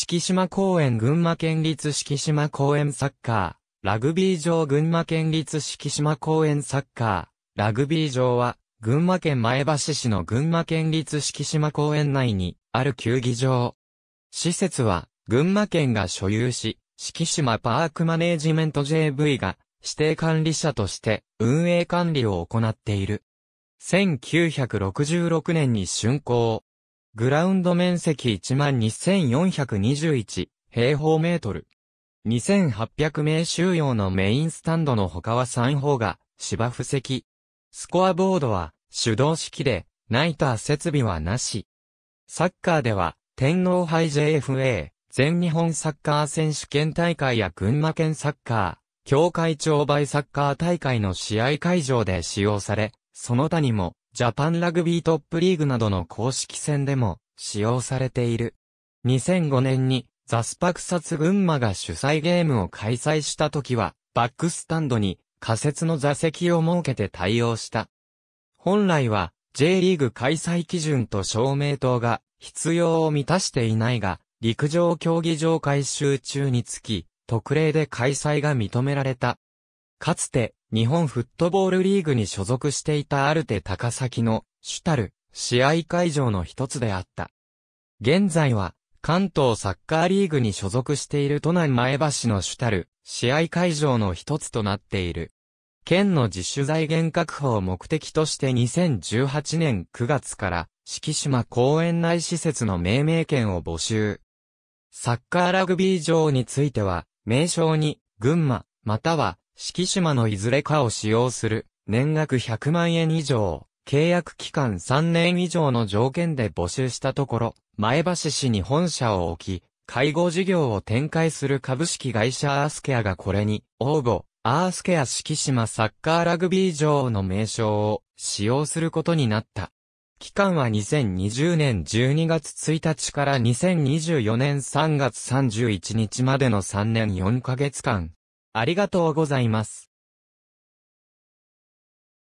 敷島公園群馬県立敷島公園サッカー、ラグビー場群馬県立敷島公園サッカー、ラグビー場は、群馬県前橋市の群馬県立敷島公園内にある球技場。施設は、群馬県が所有し、敷島パークマネージメント JV が指定管理者として運営管理を行っている。1966年に竣工。グラウンド面積12,421平方メートル。2,800名収容のメインスタンドの他は3方が芝布席。スコアボードは手動式で、ナイター設備はなし。サッカーでは、天皇杯 JFA、全日本サッカー選手権大会や群馬県サッカー、協会バイサッカー大会の試合会場で使用され、その他にも、ジャパンラグビートップリーグなどの公式戦でも使用されている。2005年にザスパクサツ群馬が主催ゲームを開催した時は、バックスタンドに仮設の座席を設けて対応した。本来は J リーグ開催基準と証明等が必要を満たしていないが、陸上競技場改修中につき、特例で開催が認められた。かつて、日本フットボールリーグに所属していたアルテ高崎の主たる試合会場の一つであった。現在は関東サッカーリーグに所属している都内前橋の主たる試合会場の一つとなっている。県の自主財源確保を目的として2018年9月から敷島公園内施設の命名権を募集。サッカーラグビー場については、名称に群馬、または四季島のいずれかを使用する、年額100万円以上、契約期間3年以上の条件で募集したところ、前橋市に本社を置き、介護事業を展開する株式会社アースケアがこれに応募、アースケア四季島サッカーラグビー場の名称を使用することになった。期間は2020年12月1日から2024年3月31日までの3年4ヶ月間、ありがとうございます。